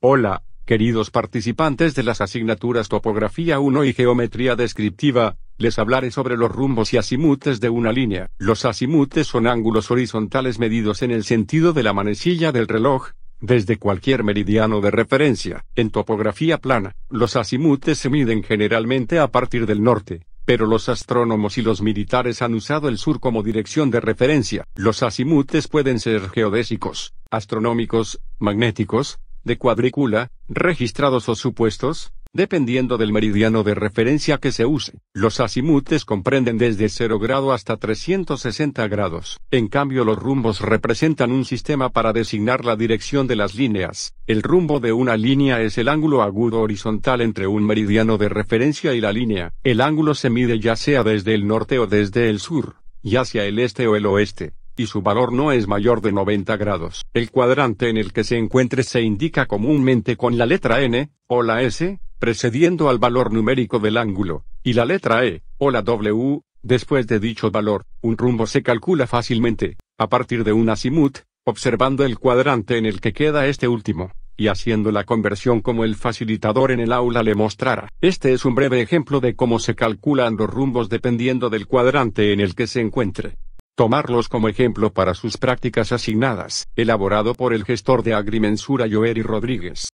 Hola, queridos participantes de las asignaturas Topografía 1 y Geometría Descriptiva, les hablaré sobre los rumbos y azimutes de una línea. Los azimutes son ángulos horizontales medidos en el sentido de la manecilla del reloj, desde cualquier meridiano de referencia. En topografía plana, los azimutes se miden generalmente a partir del norte, pero los astrónomos y los militares han usado el sur como dirección de referencia. Los azimutes pueden ser geodésicos, astronómicos, magnéticos, de cuadrícula, registrados o supuestos, dependiendo del meridiano de referencia que se use. Los azimutes comprenden desde 0 grado hasta 360 grados. En cambio los rumbos representan un sistema para designar la dirección de las líneas. El rumbo de una línea es el ángulo agudo horizontal entre un meridiano de referencia y la línea. El ángulo se mide ya sea desde el norte o desde el sur, y hacia el este o el oeste y su valor no es mayor de 90 grados. El cuadrante en el que se encuentre se indica comúnmente con la letra N, o la S, precediendo al valor numérico del ángulo, y la letra E, o la W, después de dicho valor. Un rumbo se calcula fácilmente, a partir de un azimut, observando el cuadrante en el que queda este último, y haciendo la conversión como el facilitador en el aula le mostrara. Este es un breve ejemplo de cómo se calculan los rumbos dependiendo del cuadrante en el que se encuentre tomarlos como ejemplo para sus prácticas asignadas, elaborado por el gestor de agrimensura Joeri Rodríguez.